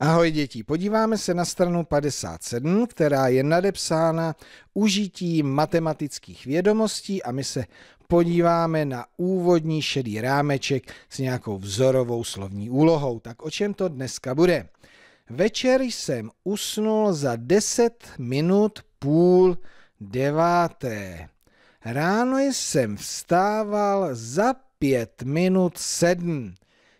Ahoj děti, podíváme se na stranu 57, která je nadepsána užití matematických vědomostí a my se podíváme na úvodní šedý rámeček s nějakou vzorovou slovní úlohou. Tak o čem to dneska bude? Večer jsem usnul za 10 minut půl deváté. Ráno jsem vstával za pět minut sedm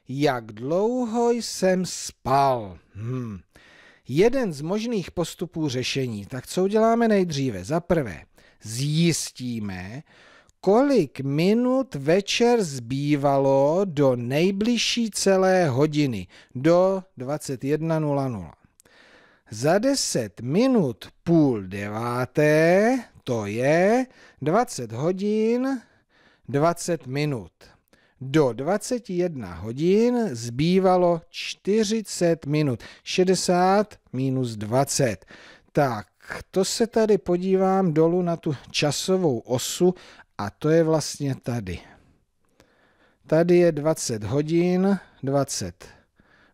jak dlouho jsem spal. Hmm. Jeden z možných postupů řešení, tak co uděláme nejdříve? Za prvé, zjistíme, kolik minut večer zbývalo do nejbližší celé hodiny, do 21.00. Za 10 minut půl deváté, to je 20 hodin 20 minut do 21 hodin zbývalo 40 minut. 60 minus 20. Tak, to se tady podívám dolů na tu časovou osu a to je vlastně tady. Tady je 20 hodin, 20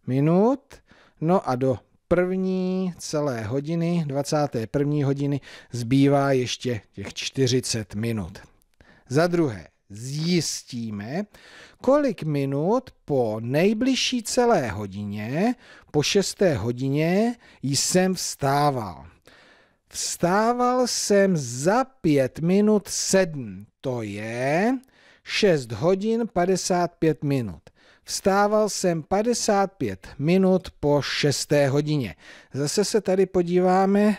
minut, no a do první celé hodiny, 21. hodiny, zbývá ještě těch 40 minut. Za druhé, zjistíme, kolik minut po nejbližší celé hodině, po šesté hodině, jsem vstával. Vstával jsem za pět minut sedm, to je 6 hodin 55 minut. Vstával jsem 55 minut po 6. hodině. Zase se tady podíváme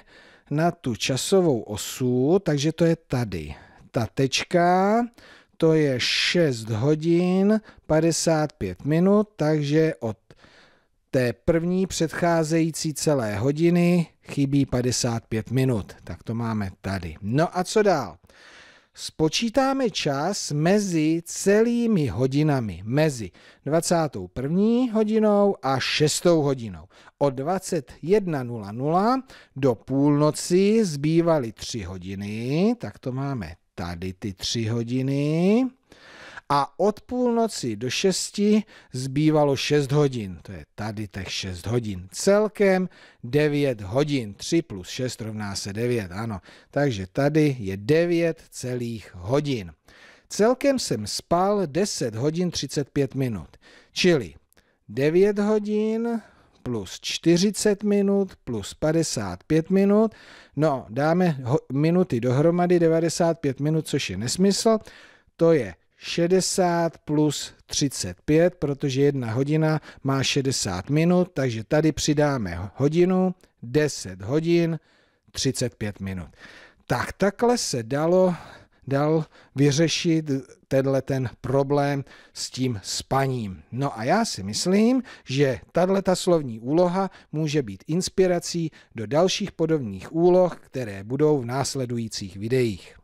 na tu časovou osu, takže to je tady. Ta tečka, to je 6 hodin 55 minut, takže od té první předcházející celé hodiny chybí 55 minut. Tak to máme tady. No a co dál? Spočítáme čas mezi celými hodinami, mezi 21. hodinou a 6. hodinou. Od 21.00 do půlnoci zbývaly 3 hodiny, tak to máme tady ty tři hodiny a od půlnoci do šesti zbývalo 6 hodin, to je tady těch 6 hodin, celkem 9 hodin, 3 plus 6 rovná se 9, ano, takže tady je 9 celých hodin. Celkem jsem spal 10 hodin 35 minut, čili 9 hodin plus 40 minut plus 55 minut. No, dáme minuty dohromady 95 minut, což je nesmysl. To je 60 plus 35, protože jedna hodina má 60 minut, takže tady přidáme hodinu, 10 hodin, 35 minut. Tak takhle se dalo dal vyřešit tenhle ten problém s tím spaním. No a já si myslím, že tahle ta slovní úloha může být inspirací do dalších podobných úloh, které budou v následujících videích.